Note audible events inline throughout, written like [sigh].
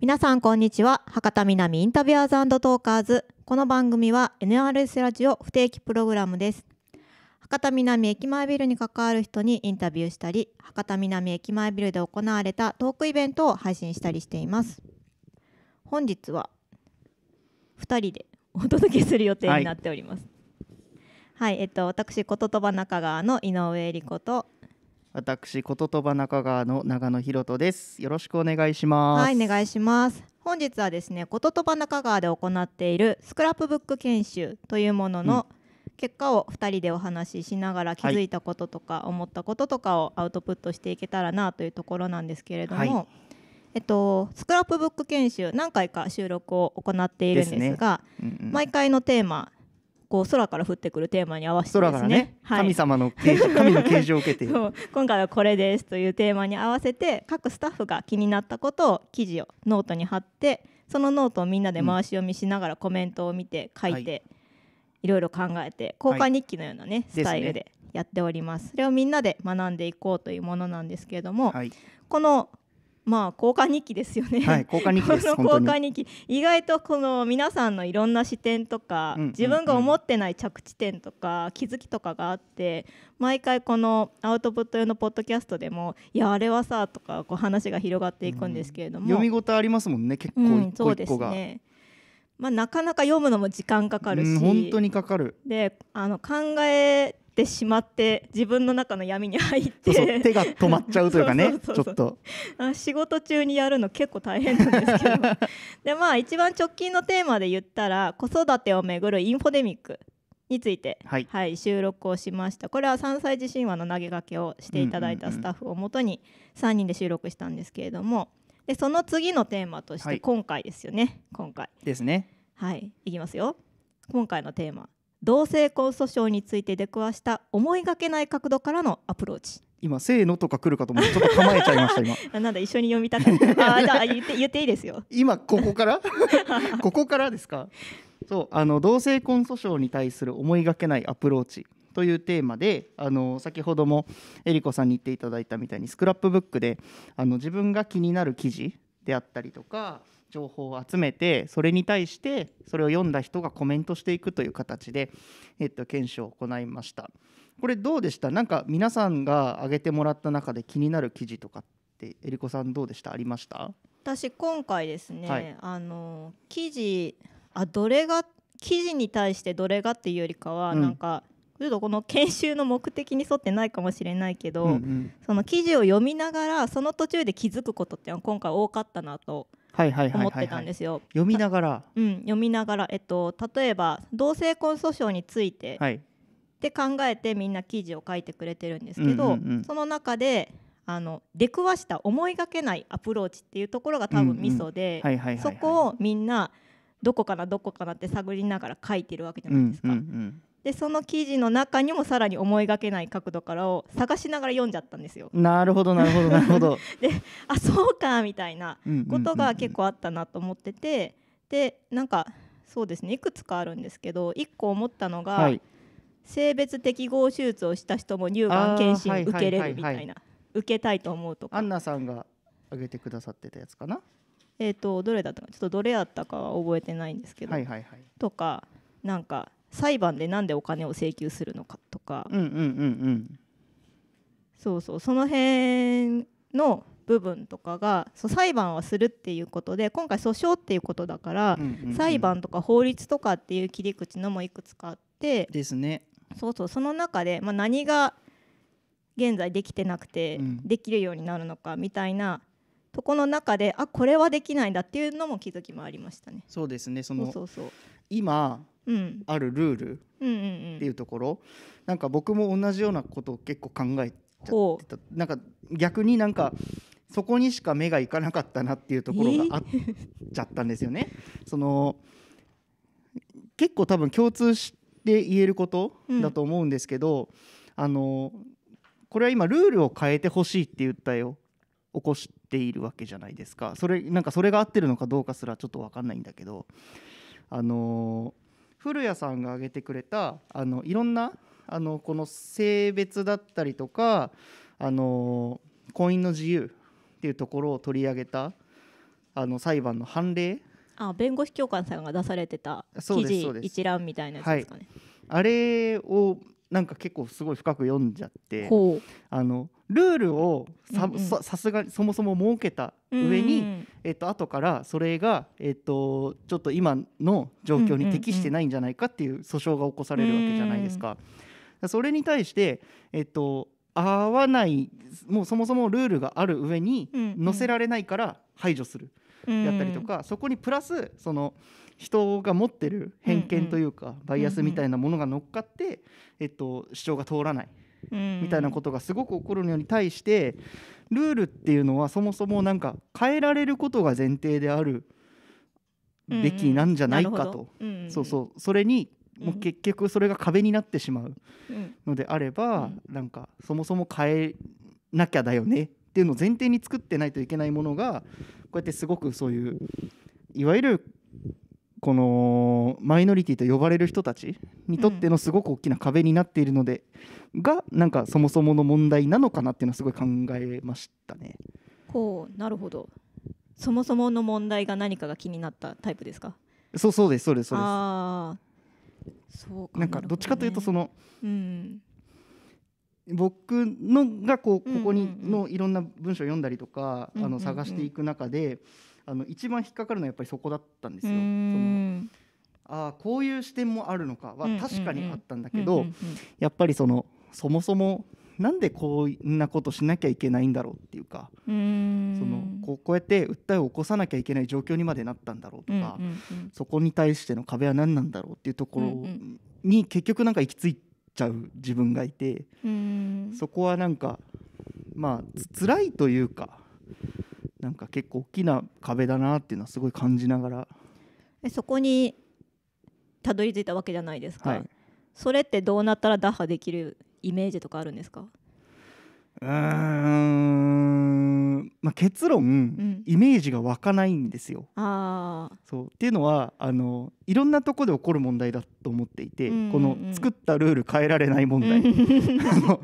皆さんこんにちは博多南インタビュアーズトーカーズこの番組は NRS ラジオ不定期プログラムです博多南駅前ビルに関わる人にインタビューしたり博多南駅前ビルで行われたトークイベントを配信したりしています本日は2人でお届けする予定になっております、はい、はい、えっと私こととば中川の井上理子と私こと中川の長野博人です。よろしくお願いします。はい、お願いします。本日はですね、ことば中川で行っているスクラップブック研修というものの、結果を2人でお話ししながら気づいたこととか思ったこととかをアウトプットしていけたらなというところなんですけれども、はい、えっと、スクラップブック研修何回か収録を行っているんですが、ねうんうん、毎回のテーマこう空から降ってくるテーマに合わせて、ね、空からね、はい、神様の啓示 [laughs] 神の啓示を受けて今回はこれですというテーマに合わせて各スタッフが気になったことを記事をノートに貼ってそのノートをみんなで回し読みしながらコメントを見て書いて、うん、いろいろ考えて交換日記のようなね、はい、スタイルでやっております、ね、それをみんなで学んでいこうというものなんですけれども、はい、このまあ交換日記ですよね、はい、交換日記この交換日記意外とこの皆さんのいろんな視点とか、うんうんうん、自分が思ってない着地点とか気づきとかがあって毎回このアウトプット用のポッドキャストでも「いやあれはさ」とかこう話が広がっていくんですけれども、うん、読み応えありますもんね結構一個一個が、うん、ねまあ、なかなか読むのも時間かかるし、うん、本当にかかるであの考えってしまって自分の中の闇に入って手が止まっちゃうというかね [laughs] ちょっと仕事中にやるの結構大変なんですけど [laughs] でまあ一番直近のテーマで言ったら子育てをめぐるインフォデミックについて、はい、はい、収録をしましたこれは3歳児神話の投げかけをしていただいたスタッフをもとに3人で収録したんですけれどもでその次のテーマとして今回ですよね、はい、今回ですねはいいきますよ今回のテーマ同性婚訴訟について出くわした思いがけない角度からのアプローチ今「せーの」とか来るかと思ってちょっと構えちゃいました今なんだ一緒に読みたかったあじゃあ言って言っていいですよ [laughs] 今ここから [laughs] ここからですかそうあの同性婚訴訟に対する思いがけないアプローチというテーマであの先ほどもえりこさんに言っていただいたみたいにスクラップブックであの自分が気になる記事であったりとか情報を集めてそれに対してそれを読んだ人がコメントしていくという形で、えっと、検証を行いましたこれどうでしたなんか皆さんが挙げてもらった中で気になる記事とかってえりこさんどうでしたありました私今回ですね、はい、あの記事あどれが記事に対してどれがっていうよりかは、うん、なんかちょっとこの研修の目的に沿ってないかもしれないけど、うんうん、その記事を読みながらその途中で気づくことっていうのは今回多かったなと思ってたんですよ。読みながら、うん、読みながら、えっと、例えば同性婚訴訟について、はい、で考えてみんな記事を書いてくれてるんですけど、うんうんうん、その中であの出くわした思いがけないアプローチっていうところが多分ミソでそこをみんなどこかなどこかなって探りながら書いてるわけじゃないですか。うんうんうん、でその記事の中にもさらに思いがけない角度からを探しながら読んじゃったんですよ。なるほどなるほどなるほど。[laughs] であそうかみたいなことが結構あったなと思っててでなんかそうですねいくつかあるんですけど1個思ったのが、はい、性別適合手術をした人も乳がん検診受けれるみたいな受けたいと思うとか。アンナさんが挙げてくださってたやつかな。えっ、ー、とどれだったかちょっとどれやったかは覚えてないんですけど、はいはいはい、とかなんか裁判で何でお金を請求するのかとか、うんうんそうそうその辺の部分とかがそう裁判はするっていうことで今回訴訟っていうことだから、裁判とか法律とかっていう切り口のもいくつかあってですねそうそうその中で、まあ、何が現在できてなくてできるようになるのかみたいな、とこの中であこれはできないんだっていうのも気づきもありましたね。そうですねその今あるルールっていうところ、なんか僕も同じようなことを結構考えちゃってたなんか逆になんかそこにしか目がいかなかったなっていうところがあっちゃったんですよね。[laughs] その結構多分共通して言えることだと思うんですけど、うん、あのこれは今ルールを変えてほしいって言ったよ起こしているわけじゃないですかそれなんかそれが合ってるのかどうかすらちょっと分かんないんだけどあのー古谷さんが挙げてくれたあのいろんなあのこの性別だったりとかあの婚姻の自由っていうところを取り上げたあの裁判の判例あ弁護士協会さんが出されてた記事一覧みたいなやつですかね、はい、あれをなんか結構すごい深く読んじゃってあのルールをささすがにそもそも設けた上に、うんうん、えっと後からそれが、えっと、ちょっと今の状況に適してないんじゃないかっていう訴訟が起こされるわけじゃないですか。それに対して、えっと、合わないもうそもそもルールがある上に載せられないから排除するやったりとか、そこにプラスその人が持ってる偏見というか、バイアスみたいなものが乗っかって、えっと、主張が通らないみたいなことがすごく起こるのに対してルールっていうのはそもそもなんか変えられることが前提であるべきなんじゃないかと、うんうんそうそうそれにもう結局それが壁になってしまうのであれば、うん、なんかそもそも変えなきゃだよねっていうのを前提に作ってないといけないものがこうやってすごくそういういわゆるこのマイノリティと呼ばれる人たちにとってのすごく大きな壁になっているので、がなんかそもそもの問題なのかなっていうのはすごい考えましたね。こうなるほどそもそもの問題が何かが気になったタイプですかそうそうですそうですそうですそうか、なんかどっちかというとその、うん、僕のがこうここにのいろんな文章を読んだりとか、あの探していく中で、あの一番引っかかるのはやっぱりそこだったんですよ。そのああこういう視点もあるのかは確かにあったんだけど、やっぱりそのそもそもなんでこんなことしなきゃいけないんだろうっていうかそのこうやって訴えを起こさなきゃいけない状況にまでなったんだろうとか、そこに対しての壁は何なんだろうっていうところに結局なんか行き着いちゃう自分がいてそこはなんかまあ辛いというかなんか結構大きな壁だなっていうのはすごい感じながら。そこにたどり着いたわけじゃないですか、はい、それってどうなったら打破できるイメージとかあるんですかうん、まあ、結論、うん、イメージが湧かないんですよ。あそうっていうのはあのいろんなとこで起こる問題だと思っていて、うんうん、この作ったルール変えられない問題、うん、[laughs]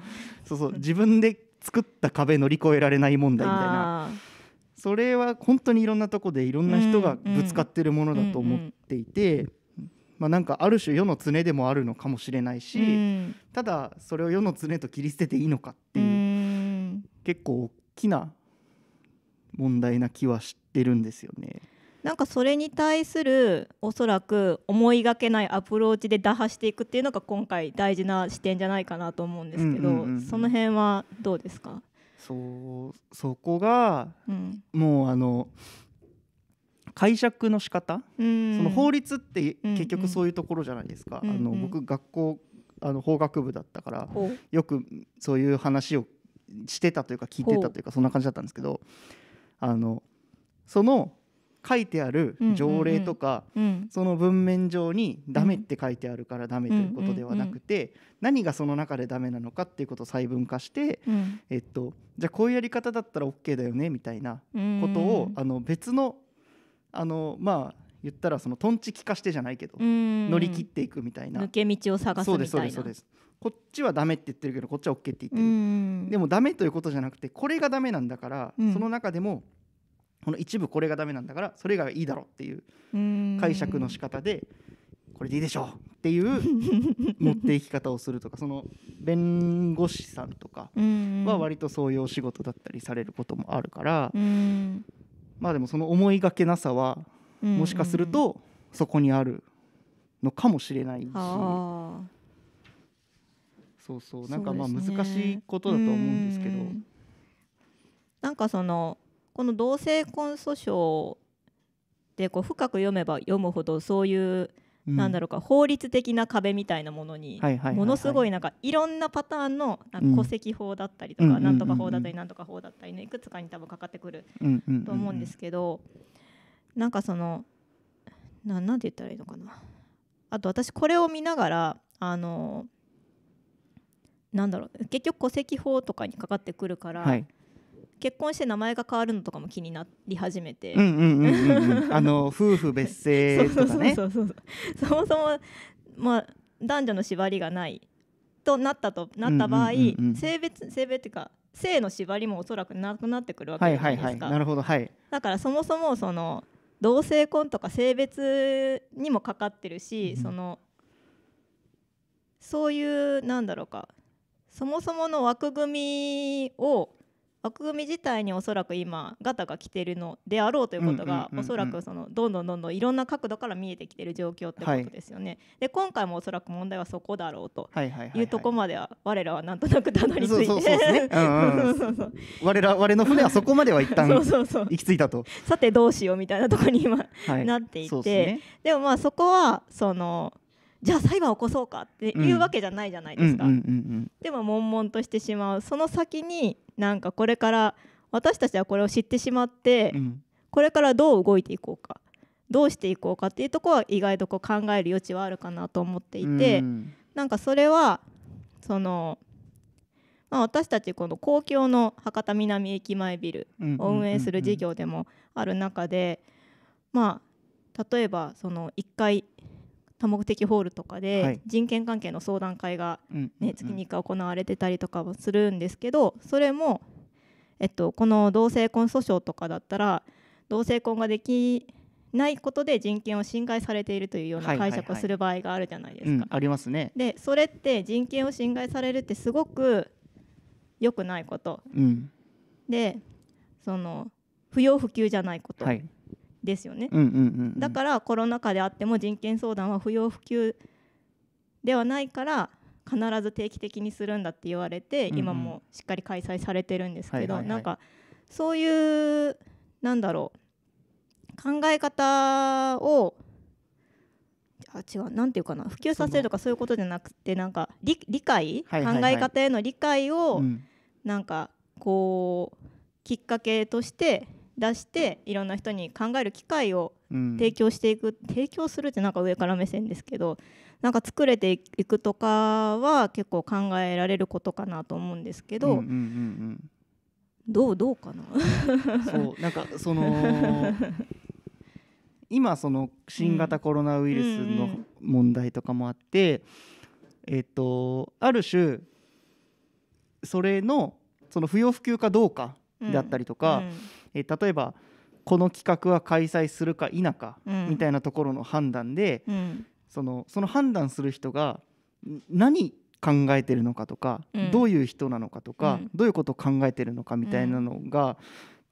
そうそう自分で作った壁乗り越えられない問題みたいなそれは本当にいろんなとこでいろんな人がぶつかってるものだと思っていて。うんうんまあ、なんかある種世の常でもあるのかもしれないし、うん、ただそれを世の常と切り捨てていいのかっていう、うん、結構大きな問題な気はしてるんですよね。なんかそれに対するおそらく思いがけないアプローチで打破していくっていうのが今回大事な視点じゃないかなと思うんですけど、うんうんうんうん、その辺はどうですかそうそこが、うん、もうあの解釈の仕方、うん、その法律って結局そういうところじゃないですか。うんうん、あの僕学校あの法学部だったからよくそういう話をしてたというか聞いてたというかそんな感じだったんですけどあのその書いてある条例とか、うんうんうん、その文面上に「ダメ」って書いてあるからダメということではなくて、うんうんうん、何がその中でダメなのかっていうことを細分化して、うん、えっと、じゃあこういうやり方だったら OK だよねみたいなことを、あの別のあのまあ言ったらそのトンチキ化してじゃないけど乗り切っていくみたいな抜け道を探すそうですそうですそうですこっちはダメって言ってるけどこっちは OK って言ってるでもダメということじゃなくてこれがダメなんだから、その中でもこの一部これがダメなんだからそれがいいだろうっていう解釈の仕方でこれでいいでしょうっていう [laughs] 持っていき方をするとかその弁護士さんとかは割とそういうお仕事だったりされることもあるからまあでもその思いがけなさはもしかするとそこにあるのかもしれないし、そうそうなんかまあ難しいことだと思うんですけど、ね、んなんかそのこの同性婚訴訟でこう深く読めば読むほどそういうなんだろうか法律的な壁みたいなものにものすごいなんかいろんなパターンの戸籍法だったりとかなんとか法だったりなんとか法だったりのいくつかに多分かかってくると思うんですけどなんかそのななんて言ったらいいのかなあと私これを見ながらあのなんだろう結局戸籍法とかにかかってくるから、はい、結婚して名前が変わるのとかも気になり始めてあの [laughs] 夫婦別姓とかねそもそも、まあ、男女の縛りがないとなったとなった場合、性別性別っていうか性の縛りもおそらくなくなってくるわけじゃないですか、だからそもそもその同性婚とか性別にもかかってるし、うん、そのそういうなんだろうかそもそもの枠組みを枠組み自体におそらく今ガタが来てるのであろうということがおそらくそのどんどんどんどんいろんな角度から見えてきてる状況ってことですよね。はい、で今回もおそらく問題はそこだろうというとこまでは我らはなんとなくたどり着いて我ら我の船はそこまでは一旦 [laughs] そう行き着いたと。さてどうしようみたいなとこに今、はい、なっていて、ね、でもまあそこはそのじゃあ裁判起こそうかっていうわけじゃないじゃないですか。でも悶々としてしまうその先になんかこれから私たちはこれを知ってしまって、うん、これからどう動いていこうかどうしていこうかっていうとこは意外とこう考える余地はあるかなと思っていて、うん、なんかそれはその、まあ、私たちこの公共の博多南駅前ビルを運営する事業でもある中でまあ例えばその1階多目的ホールとかで人権関係の相談会が、ね月に1回行われてたりとかもするんですけどそれも、えっと、この同性婚訴訟とかだったら同性婚ができないことで人権を侵害されているというような解釈をする場合があるじゃないですか。ありますね。でそれって人権を侵害されるってすごく良くないこと、うん、でその不要不急じゃないこと、はい、ですよね、うんうんうんうん、だからコロナ禍であっても人権相談は不要不急ではないから必ず定期的にするんだって言われて、今もしっかり開催されてるんですけど、なんかそういうなんだろう考え方をあ違う何ていうかな普及させるとかそういうことじゃなくてなんか理解、考え方への理解を、なんかこうきっかけとして出していろんな人に考える機会を提供していく、提供するってなんか上から目線ですけどなんか作れていくとかは結構考えられることかなと思うんですけど、どうどうかな [laughs] そうなんかその [laughs] 今その新型コロナウイルスの問題とかもあって、えっとある種それのその不要不急かどうかであったりとか、うんうんえ例えばこの企画は開催するか否かみたいなところの判断で、うん、そのその判断する人が何考えてるのかとか、うん、どういう人なのかとか、うん、どういうことを考えてるのかみたいなのが、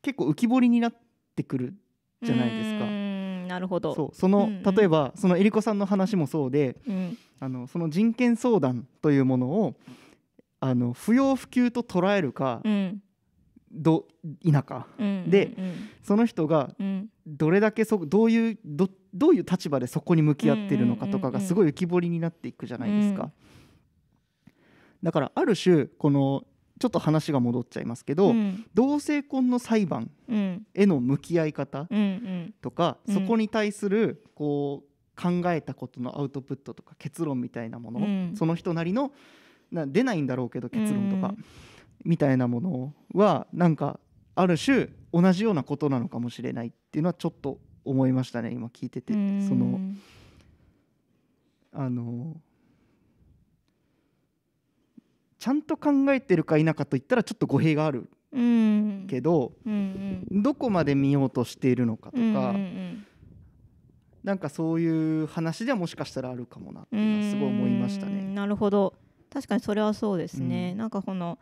結構浮き彫りになってくるじゃないですか。なるほどそうその、うんうん、例えばそのえりこさんの話もそうで、うん、あのその人権相談というものをあの不要不急と捉えるか、うん、ど田舎、でその人がどれだけそどういうどどういう立場でそこに向き合ってるのかとかがすごい浮き彫りになっていくじゃないですか。だからある種このちょっと話が戻っちゃいますけど、うん、同性婚の裁判への向き合い方とか、うんそこに対するこう考えたことのアウトプットとか結論みたいなもの、その人なりのな出ないんだろうけど結論とか、みたいなものはなんかある種同じようなことなのかもしれないっていうのはちょっと思いましたね今聞いててそのあのちゃんと考えてるか否かといったらちょっと語弊があるけど、うんどこまで見ようとしているのかとか、うんなんかそういう話ではもしかしたらあるかもなってうすごい思いましたね。なるほど確かにそれはそうですね、うん、なんかこの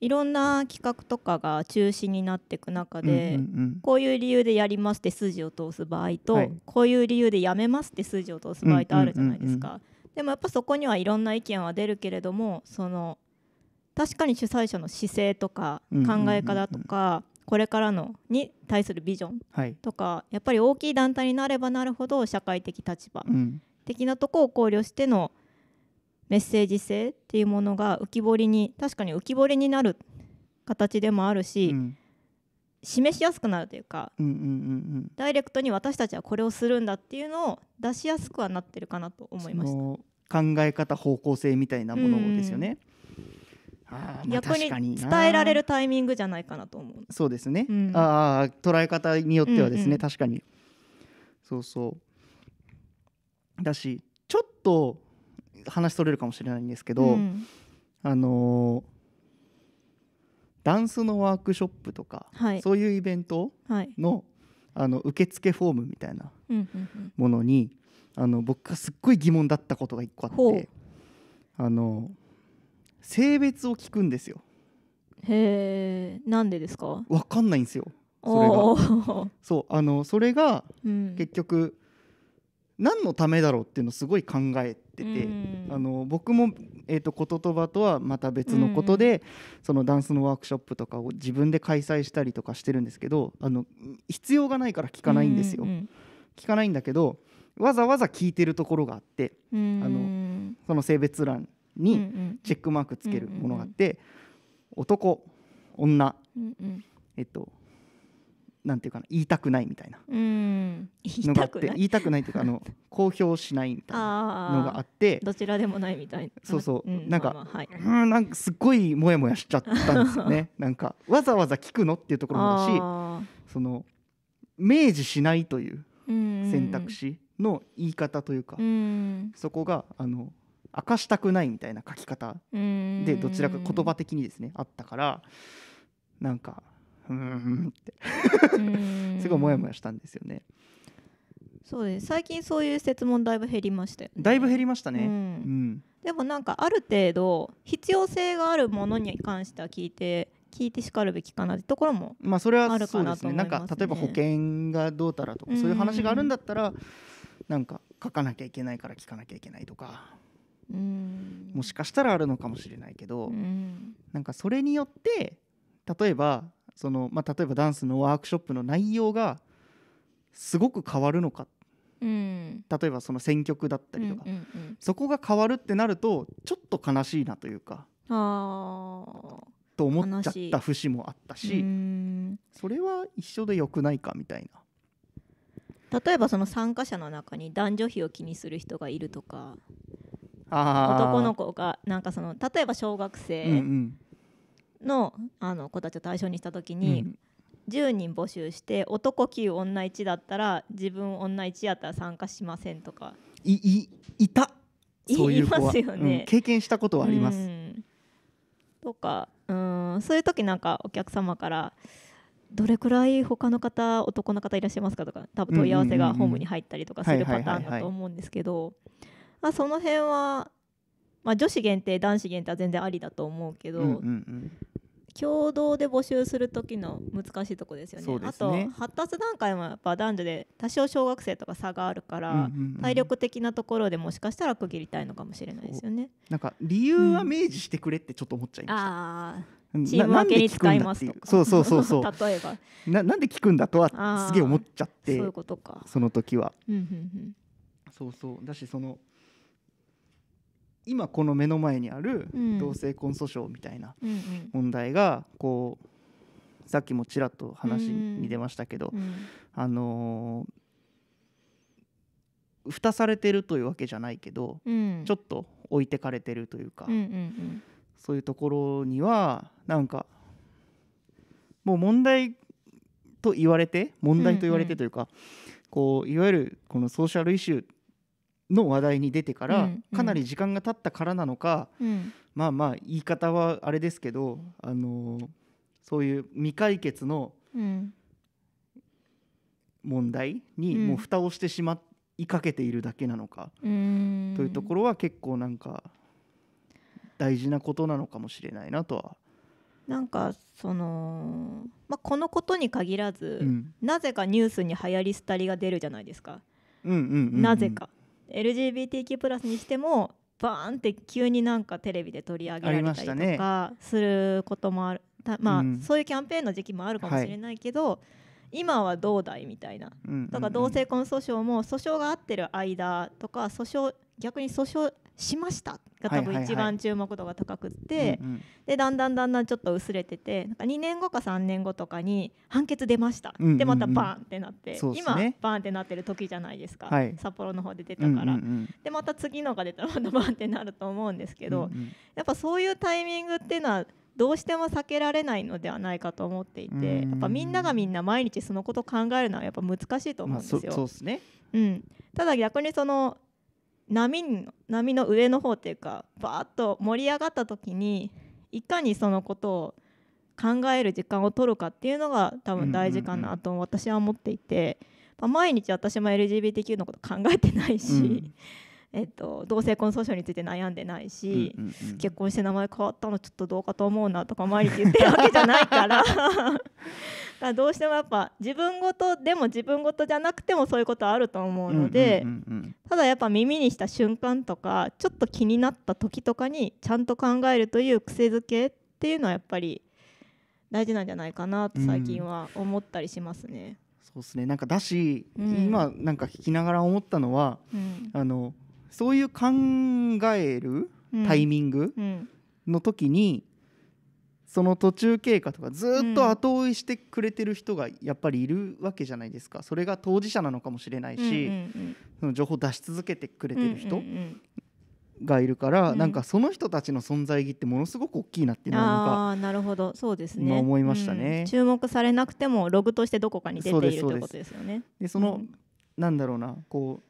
いろんな企画とかが中止になっていく中で、うんうんうん、こういう理由でやりますって筋を通す場合と、はい、こういう理由でやめますって筋を通す場合とあるじゃないですか、うんうんうんうん、でもやっぱそこにはいろんな意見は出るけれどもその確かに主催者の姿勢とか考え方とか、うんうんうんうんこれからのに対するビジョンとか、はい、やっぱり大きい団体になればなるほど社会的立場的なとこを考慮してのメッセージ性っていうものが浮き彫りに確かに浮き彫りになる形でもあるし、うん、示しやすくなるというか、うんうんうんうん、ダイレクトに私たちはこれをするんだっていうのを出しやすくはなってるかなと思いました考え方方向性みたいなものですよね。うんまあ、逆に伝えられるタイミングじゃないかなと思うそうですね、うん、あ捉え方によってはですね、うんうん、確かにそうそうだしちょっと話それるかもしれないんですけど、うん、あのダンスのワークショップとか、はい、そういうイベントのはい、あの受付フォームみたいなものに、うんうんうん、あの僕がすっごい疑問だったことが一個あってあの性別を聞くんですよ。へえんでですか分かんないんですよそれがそうあのそれが結局、うん何のためだろうっていうのをすごい考えてて、あの僕も、えーと、言葉とはまた別のことで、そのダンスのワークショップとかを自分で開催したりとかしてるんですけどあの必要がないから聞かないんですよ。聞かないんだけどわざわざ聞いてるところがあって、あのその性別欄にチェックマークつけるものがあって、男女、えっとなんていうかな言いたくないみたいなのがあって言いたくないっていうかあの [laughs] 公表しないみたいなのがあってどちらでもないみたいなそうそう、なんか、うんなんかすっごいモヤモヤしちゃったんですよね [laughs] なんかわざわざ聞くのっていうところもだしその明示しないという選択肢の言い方というかそこがあの明かしたくないみたいな書き方でどちらか言葉的にですねあったからなんかうんってすごいモヤモヤしたんですよね。そうです最近そういう設問だいぶ減りましたよ、ね、だいぶ減りましたね、うん、うん、でもなんかある程度必要性があるものに関しては聞いて聞いてしかるべきかなってところもまあそれはそうですね、ね、なんか例えば保険がどうたらとか、そういう話があるんだったらなんか書かなきゃいけないから聞かなきゃいけないとか、うん、もしかしたらあるのかもしれないけど、うん、なんかそれによって例えばその、まあ、例えばダンスのワークショップの内容がすごく変わるのか、うん、例えばその選曲だったりとか、うんうんうん、そこが変わるってなるとちょっと悲しいなというか。あと思っちゃった節もあったしそれは一緒でよくないかみたいな例えばその参加者の中に男女比を気にする人がいるとか男の子がなんかその例えば小学生、うんうんのあの子たちを対象にした時に、うん、10人募集して男9女1だったら自分女1やったら参加しませんとかいいいたそういう子は、ねうん、経験したことはあります。うん、とかうんそういう時なんかお客様からどれくらい他の方男の方いらっしゃいますかとか多分問い合わせがホームに入ったりとかするパターンだと思うんですけどその辺はまあ、女子限定男子限定は全然ありだと思うけど、うんうんうん共同で募集する時の難しいとこですよね、ね、あと発達段階もやっぱ男女で多少小学生とか差があるから、うんうんうん、体力的なところでもしかしたら区切りたいのかもしれないですよねなんか理由は明示してくれってちょっと思っちゃいました、うん、チーム分けに使いますとかそうそうそうそう [laughs] 例えばななんで聞くんだとはすげえ思っちゃってそういうことかその時は、うんうんうん、そうそうだしその今この目の前にある同性婚訴訟みたいな問題がこうさっきもちらっと話に出ましたけど、あのー、蓋されてるというわけじゃないけど、ちょっと置いてかれてるというか、そういうところにはなんかもう問題と言われて問題と言われてというか、こういわゆるこのソーシャルイシューの話題に出てから、かなり時間が経ったからなのか、まあまあ言い方はあれですけど、あのー、そういう未解決の問題にもう蓋をしてしまいかけているだけなのか、というところは結構なんか大事なことなのかもしれないなとはなんかその、まあ、このことに限らず、うん、なぜかニュースに流行り廃りが出るじゃないですか、なぜか LGBTQ+ プラスにしてもバーンって急になんかテレビで取り上げられたりとかすることもあるま、ね、まあ、うん、そういうキャンペーンの時期もあるかもしれないけど、はい、今はどうだいみたいな、だから同性婚訴訟も訴訟が合ってる間とか訴訟逆に訴訟しましたが多分一番注目度が高くって、でだんだんだんだんちょっと薄れててなんか2年後か3年後とかに判決出ました、でまたバーンってなって、今バーンってなってる時じゃないですか、札幌の方で出たから、でまた次のが出たらまたバーンってなると思うんですけど、やっぱそういうタイミングっていうのはどうしても避けられないのではないかと思っていてやっぱみんながみんな毎日そのことを考えるのはやっぱ難しいと思うんですよ。そうですねうん、ただ逆にその波の波の上の方というかバーッと盛り上がった時にいかにそのことを考える時間を取るかっていうのが多分大事かなと私は思っていて、まあ、毎日私も LGBTQ のこと考えてないし、うんえっと、同性婚訴訟について悩んでないし、うんうんうん、結婚して名前変わったのちょっとどうかと思うなとか周りって言ってるわけじゃないから [laughs] からどうしてもやっぱ自分ごとでも自分ごとじゃなくてもそういうことあると思うので、うんうんうんうん、ただやっぱ耳にした瞬間とかちょっと気になった時とかにちゃんと考えるという癖づけっていうのはやっぱり大事なんじゃないかなと最近は思ったりしますね。うん、そうですねなんかだし、うん、今なんか聞きながら思ったのは、うん、あの。そういう考えるタイミングの時に、その途中経過とかずっと後追いしてくれてる人がやっぱりいるわけじゃないですかそれが当事者なのかもしれないし、その情報を出し続けてくれてる人がいるから、なんかその人たちの存在意義ってものすごく大きいなっていうのなるほどそうですね思いましたね、うん、注目されなくてもログとしてどこかに出ているということですよね。でその、なんだろうなこう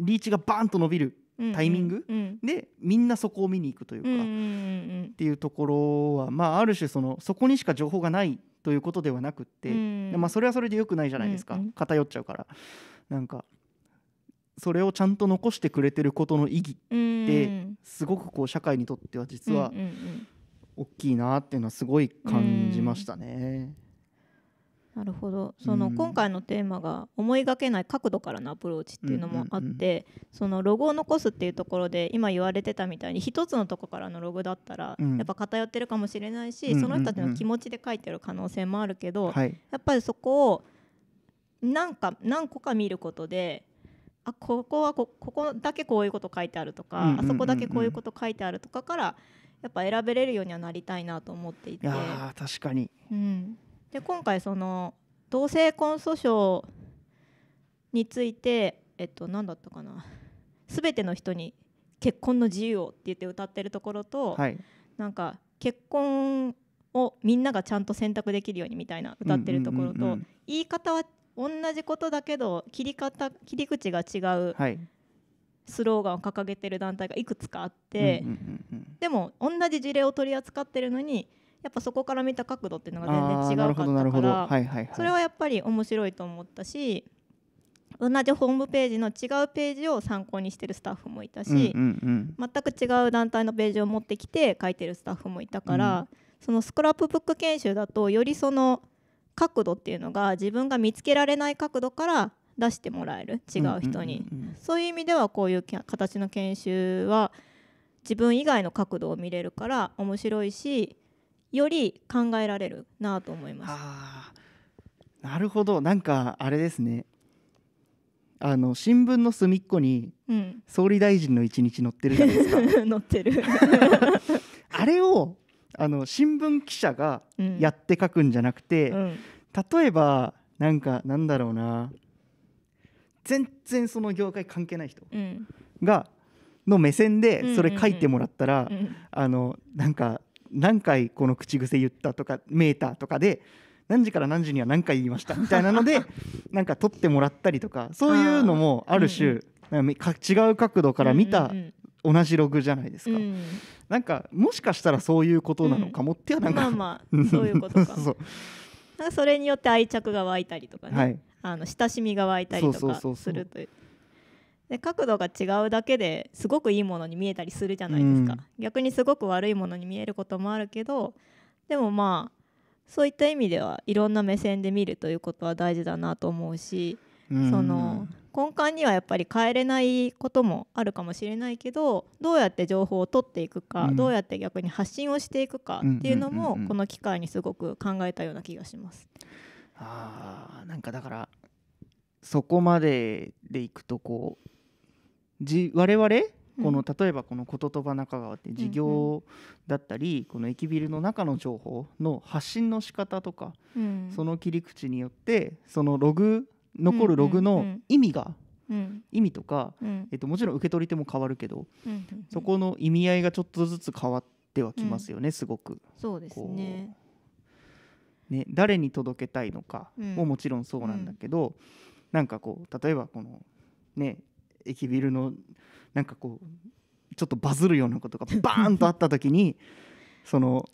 リーチがバーンと伸びるタイミング、でみんなそこを見に行くというか、っていうところは、まあ、ある種そのそこにしか情報がないということではなくって、まあ、それはそれでよくないじゃないですか、偏っちゃうから。なんかそれをちゃんと残してくれてることの意義ってすごくこう社会にとっては実は大きいなっていうのはすごい感じましたね。なるほどその今回のテーマが思いがけない角度からのアプローチっていうのもあって、そのロゴを残すっていうところで今言われてたみたいに一つのとこからのログだったら、やっぱ偏ってるかもしれないし、その人たちの気持ちで書いてる可能性もあるけど、やっぱりそこを何か何個か見ることであここはここだけこういうこと書いてあるとか、あそこだけこういうこと書いてあるとかからやっぱ選べれるようにはなりたいなと思っていて。いや確かに、うんで今回その同性婚訴訟について、えっと、何だったかな全ての人に結婚の自由をって言って歌ってるところと、はい、なんか結婚をみんながちゃんと選択できるようにみたいな歌ってるところと、うんうんうんうん、言い方は同じことだけど切り方切り口が違う、はい、スローガンを掲げてる団体がいくつかあって、うんうんうんうん、でも同じ事例を取り扱ってるのにやっぱそこから見た角度っていうのが全然違うかったから、はいはい、それはやっぱり面白いと思ったし同じホームページの違うページを参考にしてるスタッフもいたし、うんうんうん、全く違う団体のページを持ってきて書いてるスタッフもいたから、うん、そのスクラップブック研修だとよりその角度っていうのが自分が見つけられない角度から出してもらえる違う人に、うんうんうん、そういう意味ではこういう形の研修は自分以外の角度を見れるから面白いしより考えられるなと思いますなるほどなんかあれですねあの新聞の隅っこに、総理大臣の一日載ってるじゃないですか載 [laughs] ってる [laughs] あれをあの新聞記者がやって書くんじゃなくて、うん、例えばなんかなんだろうな全然その業界関係ない人が、の目線でそれ書いてもらったら、あのなんか何回この口癖言ったとかメーターとかで何時から何時には何回言いましたみたいなので [laughs] なんか撮ってもらったりとかそういうのもある種、違う角度から見た同じログじゃないですか、うん、なんかもしかしたらそういうことなのかもってはなんか、うん、まあまあそういうことか [laughs] そうかそれによって愛着が湧いたりとかね、はい、あの親しみが湧いたりとかするという。そうそうそうそうで角度が違うだけですごくいいものに見えたりするじゃないですか、うん、逆にすごく悪いものに見えることもあるけどでもまあそういった意味ではいろんな目線で見るということは大事だなと思うし、うん、その根幹にはやっぱり変えれないこともあるかもしれないけどどうやって情報を取っていくか、うん、どうやって逆に発信をしていくかっていうのもこの機会にすごく考えたような気がします。あなんかだからそこまででいくとこうじ我々この例えばこの「こととば中川」って事業だったり、この駅ビルの中の情報の発信の仕方とか、その切り口によってそのログ残るログの意味が、意味とか、えっと、もちろん受け取り手も変わるけど、そこの意味合いがちょっとずつ変わってはきますよね、すごく。そうですねね、誰に届けたいのかももちろんそうなんだけど、うなんかこう例えばこのね駅ビルのなんかこうちょっとバズるようなことがバーンとあった時に [laughs] その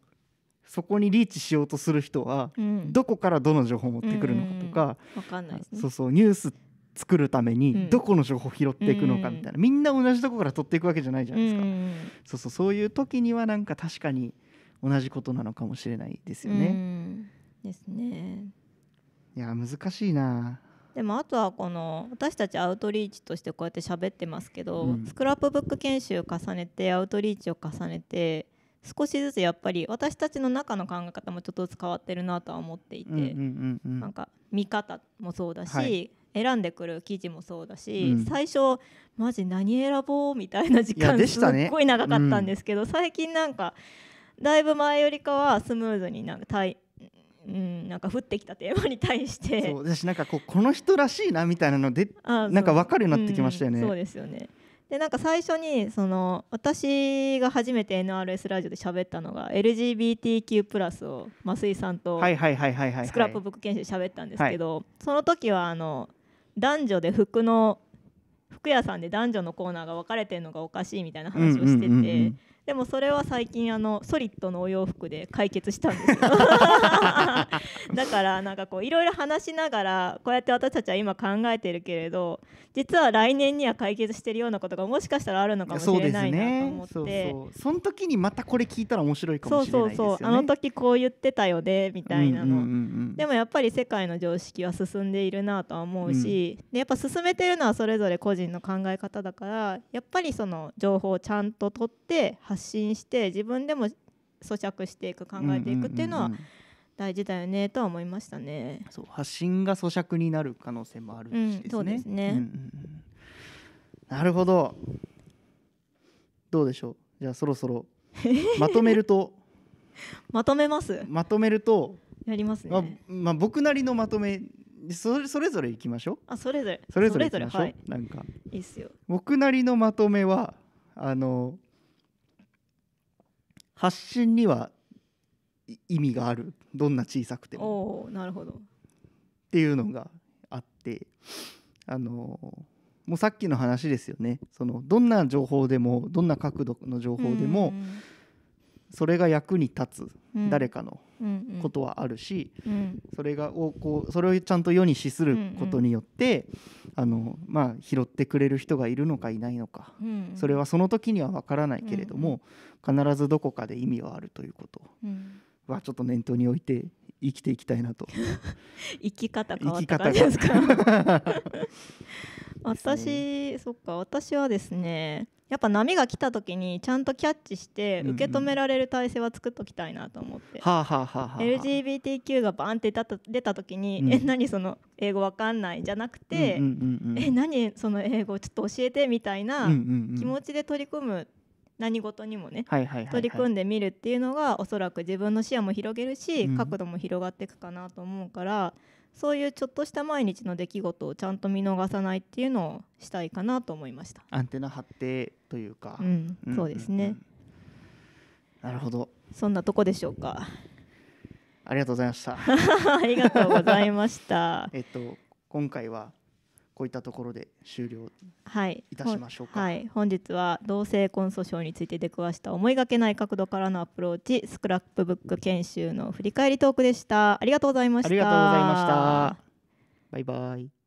そこにリーチしようとする人は、どこからどの情報を持ってくるのかとかそうそうニュース作るためにどこの情報を拾っていくのかみたいな、みんな同じとこから取っていくわけじゃないじゃないですか、うんうそうそうそういう時にはなんか確かに同じことなのかもしれないですよね。ですね。いや難しいなでもあとはこの私たちアウトリーチとしてこうやって喋ってますけど、うん、スクラップブック研修を重ねてアウトリーチを重ねて少しずつやっぱり私たちの中の考え方もちょっとずつ変わってるなとは思っていて、うんうんうんうん、なんか見方もそうだし、はい、選んでくる記事もそうだし、うん、最初マジ何選ぼうみたいな時間、すっごい長かったんですけど、うん、最近なんかだいぶ前よりかはスムーズになんかうん、なんか降ってきたテーマに対してそう私なんかこうこの人らしいなみたいなのでなんか分かるようになってきましたよね。うん、そうですよねでなんか最初にその私が初めて NRS ラジオで喋ったのが LGBTQ+ プラスを増井さんとスクラップブック研修で喋ったんですけどその時はあの男女で服の服屋さんで男女のコーナーが分かれてるのがおかしいみたいな話をしててでもそれは最近あのソリッドのお洋服で解決したんですよ [laughs] だからなんかこういろいろ話しながらこうやって私たちは今考えてるけれど実は来年には解決してるようなことがもしかしたらあるのかもしれないなと思ってそ、ねそうそう、その時にまたこれ聞いたら面白いかもしれないですよ、ね、そうそうそうあの時こう言ってたよねみたいなの、うんうんうんうん、でもやっぱり世界の常識は進んでいるなとは思うし、うん、でやっぱ進めてるのはそれぞれ個人の考え方だからやっぱりその情報をちゃんと取って発信して自分でも咀嚼していく考えていくっていうのは大事だよねとは思いましたね。そう発信が咀嚼になる可能性もあるし、そうですね、なるほど。どうでしょう。じゃあそろそろ [laughs] まとめるとまとめます。まとめるとやりますね。ま、まあ僕なりのまとめそれそれぞれいきましょう。あそれぞれそれぞれはい、なんかいいっすよ。僕なりのまとめはあの発信には意味があるどんな小さくてもなるほどっていうのがあってあのもうさっきの話ですよねそのどんな情報でもどんな角度の情報でもそれが役に立つ誰かのことはあるし、うんうん、それがをこうそれをちゃんと世に資することによって、うんうん、あのまあ、拾ってくれる人がいるのかいないのか、うんうん、それはその時にはわからないけれども、うんうん、必ずどこかで意味はあるということはちょっと念頭に置いて生きていきたいなと。[laughs] 生き方変わった感じですか [laughs] 私そっか私はですねやっぱ波が来た時にちゃんとキャッチして受け止められる体制は作っときたいなと思って、LGBTQ がバンって出た時に、うん、え何その英語わかんないじゃなくて、え何その英語ちょっと教えてみたいな気持ちで取り組む何事にもね取り組んでみるっていうのがおそらく自分の視野も広げるし、角度も広がっていくかなと思うからそういうちょっとした毎日の出来事をちゃんと見逃さないっていうのをしたいかなと思いましたアンテナ張ってというか、うん、そうですね、うん、なるほどそんなとこでしょうかありがとうございました [laughs] ありがとうございました [laughs] えっと今回はこういったところで終了いたしましょうか、はい、はい、本日は同性婚訴訟について出くわした思いがけない角度からのアプローチスクラップブック研修の振り返りトークでしたありがとうございましたありがとうございましたバイバイ